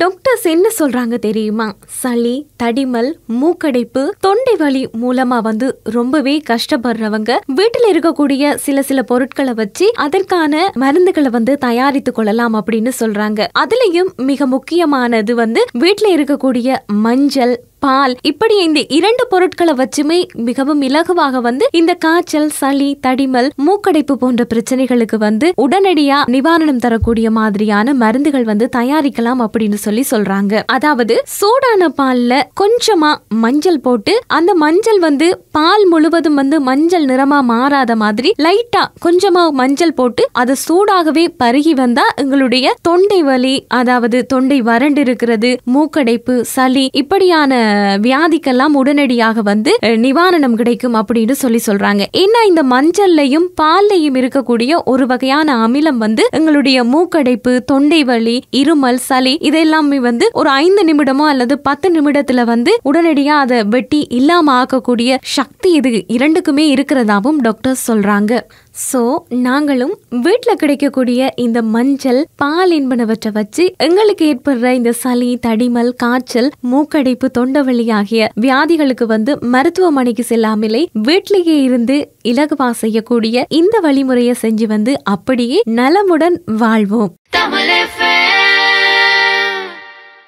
doctors என்ன சொல்றாங்க தெரியுமா சளி தடிமல் மூக்கடைப்பு தொண்டை வலி மூலமா வந்து ரொம்பவே கஷ்டப்படுறவங்க வீட்டில் இருக்கக்கூடிய சில சில பொருட்களை வச்சு அதற்கான மருந்துகளை வந்து தயாரித்து கொள்ளலாம் அப்படின்னு சொல்றாங்க அதுலயும் மிக முக்கியமானது வந்து வீட்டில் இருக்கக்கூடிய மஞ்சள் பால் இப்படி இந்த இரண்டு பொருட்களை வச்சுமே மிகவும் இலகுவாக வந்து இந்த காய்ச்சல் சளி தடிமல் மூக்கடைப்பு போன்ற பிரச்சனைகளுக்கு வந்து உடனடியா நிவாரணம் தரக்கூடிய மாதிரியான மருந்துகள் வந்து தயாரிக்கலாம் அப்படின்னு சொல்லி சொல்றாங்க அதாவது சூடான பால்ல கொஞ்சமா மஞ்சள் போட்டு அந்த மஞ்சள் வந்து பால் முழுவதும் வந்து மஞ்சள் நிறமா மாறாத மாதிரி லைட்டா கொஞ்சமா மஞ்சள் போட்டு அதை சூடாகவே பருகி வந்தா எங்களுடைய தொண்டை வலி அதாவது தொண்டை வறண்டு இருக்கிறது மூக்கடைப்பு சளி இப்படியான வியாதிக்கெல்லாம் உடனடியாக வந்து நிவாரணம் கிடைக்கும் அப்படின்னு சொல்லி சொல்றாங்க என்ன இந்த மஞ்சள்லையும் பால்லையும் இருக்கக்கூடிய ஒரு வகையான அமிலம் வந்து எங்களுடைய மூக்கடைப்பு தொண்டை வலி இருமல் சளி இதெல்லாமே வந்து ஒரு ஐந்து நிமிடமோ அல்லது பத்து நிமிடத்துல வந்து உடனடியா அதை வெட்டி இல்லாம ஆக்கக்கூடிய சக்தி இது இரண்டுக்குமே இருக்கிறதாவும் டாக்டர்ஸ் சொல்றாங்க ஸோ நாங்களும் வீட்டில் கிடைக்கக்கூடிய இந்த மஞ்சள் பால் என்பனவற்றை வச்சு எங்களுக்கு ஏற்படுற இந்த சளி தடிமல் காய்ச்சல் மூக்கடைப்பு தொண்டவழி ஆகிய வியாதிகளுக்கு வந்து மருத்துவமனைக்கு செல்லாமலே வீட்டிலேயே இருந்து இலகுவா செய்யக்கூடிய இந்த வழிமுறையை செஞ்சு வந்து அப்படியே நலமுடன் வாழ்வோம்